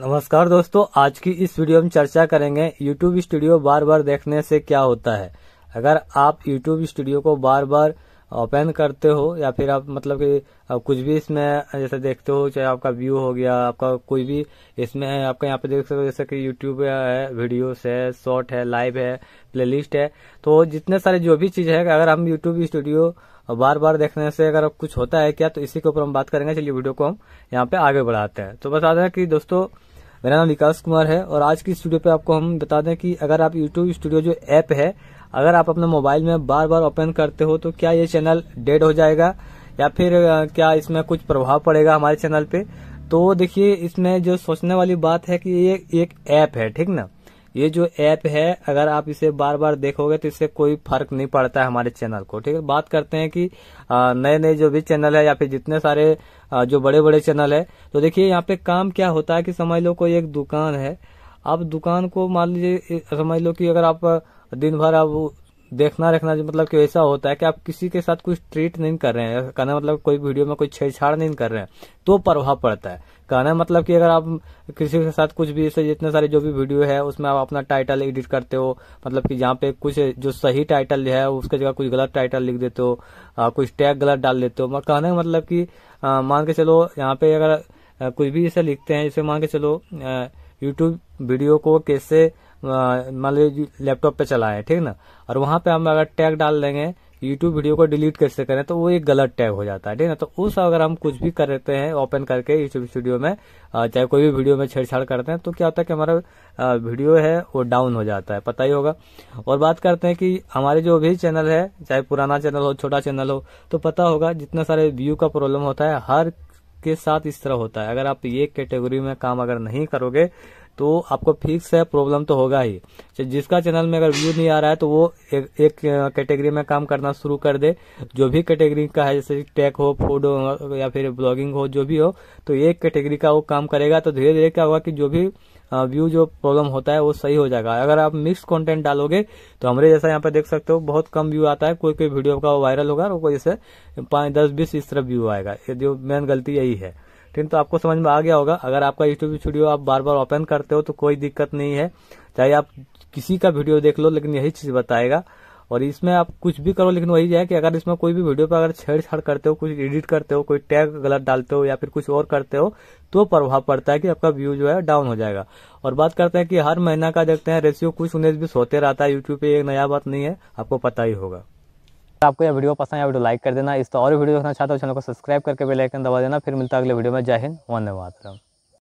नमस्कार दोस्तों आज की इस वीडियो में चर्चा करेंगे यूट्यूब स्टूडियो बार बार देखने से क्या होता है अगर आप यूट्यूब स्टूडियो को बार बार ओपन करते हो या फिर आप मतलब कि कुछ भी इसमें जैसे देखते हो चाहे आपका व्यू हो गया आपका कोई भी इसमें है आपका यहाँ पे देख सकते हो जैसे कि यूट्यूब है वीडियोस है शॉर्ट है लाइव है प्लेलिस्ट है तो जितने सारे जो भी चीज़ है अगर हम यूट्यूब स्टूडियो बार बार देखने से अगर कुछ होता है क्या तो इसी के ऊपर हम बात करेंगे चलिए वीडियो को हम यहाँ पे आगे बढ़ाते हैं तो बता दें कि दोस्तों मेरा नाम विकास कुमार है और आज की स्टूडियो पे आपको हम बता दें कि अगर आप यूट्यूब स्टूडियो जो ऐप है अगर आप अपने मोबाइल में बार बार ओपन करते हो तो क्या ये चैनल डेड हो जाएगा या फिर क्या इसमें कुछ प्रभाव पड़ेगा हमारे चैनल पे तो देखिए इसमें जो सोचने वाली बात है कि ये एक ऐप है ठीक ना ये जो ऐप है अगर आप इसे बार बार देखोगे तो इससे कोई फर्क नहीं पड़ता है हमारे चैनल को ठीक है बात करते हैं कि नए नए जो भी चैनल है या फिर जितने सारे जो बड़े बड़े चैनल है तो देखिए यहाँ पे काम क्या होता है कि समझ लो कोई एक दुकान है आप दुकान को मान लीजिए समझ लो कि अगर आप दिन भर आप देखना रखना मतलब कि ऐसा होता है कि आप किसी के साथ कुछ ट्रीट नहीं कर रहे हैं कहना मतलब कोई वीडियो में कोई छेड़छाड़ नहीं कर रहे हैं तो प्रभाव पड़ता है कहना मतलब कि अगर आप किसी के साथ कुछ भी जितने सारे जो भी वीडियो है उसमें आप अपना टाइटल एडिट करते हो मतलब कि जहाँ पे कुछ जो सही टाइटल है उसके जगह कुछ गलत टाइटल लिख देते हो आ, कुछ टैग गलत डाल देते हो कहने का मतलब की मान के चलो यहाँ पे अगर कुछ भी इसे लिखते हैं जैसे मान के चलो यूट्यूब वीडियो को कैसे मान लीजिए लैपटॉप पे चलाए ठीक ना और वहां पे हम अगर टैग डाल देंगे यूट्यूब वीडियो को डिलीट कैसे करें तो वो एक गलत टैग हो जाता है ठीक ना तो उस अगर हम कुछ भी करते हैं ओपन करके यूट्यूब स्टूडियो में चाहे कोई भी वीडियो में छेड़छाड़ करते हैं तो क्या होता है कि हमारा वीडियो है वो डाउन हो जाता है पता ही होगा और बात करते हैं कि हमारे जो भी चैनल है चाहे पुराना चैनल हो छोटा चैनल हो तो पता होगा जितना सारे व्यू का प्रॉब्लम होता है हर के साथ इस तरह होता है अगर आप ये कैटेगरी में काम अगर नहीं करोगे तो आपको फिक्स है प्रॉब्लम तो होगा ही अच्छा, जिसका चैनल में अगर व्यू नहीं आ रहा है तो वो एक, एक कैटेगरी में काम करना शुरू कर दे जो भी कैटेगरी का है जैसे टेक हो फूड हो या फिर ब्लॉगिंग हो जो भी हो तो एक कैटेगरी का वो काम करेगा तो धीरे धीरे क्या होगा कि जो भी व्यू जो प्रॉब्लम होता है वो सही हो जाएगा अगर आप मिक्स कंटेंट डालोगे तो हमारे जैसा यहाँ पे देख सकते हो बहुत कम व्यू आता है कोई कोई वीडियो का वायरल होगा और कोई जैसे पाँच दस बीस इस तरह व्यू आएगा ये जो मेन गलती यही है ठीक तो आपको समझ में आ गया होगा अगर आपका यूट्यूब स्टूडियो आप बार बार ओपन करते हो तो कोई दिक्कत नहीं है चाहे आप किसी का वीडियो देख लो लेकिन यही चीज बताएगा और इसमें आप कुछ भी करो लेकिन वही है कि अगर इसमें कोई भी वीडियो पर अगर छेड़छाड़ करते हो कुछ एडिट करते हो कोई टैग गलत डालते हो या फिर कुछ और करते हो तो प्रभाव पड़ता है कि आपका व्यू जो है डाउन हो जाएगा और बात करते हैं कि हर महीना का देखते हैं रेशियो कुछ उन्नीस बीस होते रहता है यूट्यूब पे एक नया बात नहीं है आपको पता ही होगा तो आपको यह वीडियो पसंद है वीडियो लाइक कर देना इस तो और वीडियो देखना चाहते हो चैनल को सब्सक्राइब करके बेल आइकन दबा देना फिर मिलता है अगले वीडियो में जय हिंद वंदे मातरम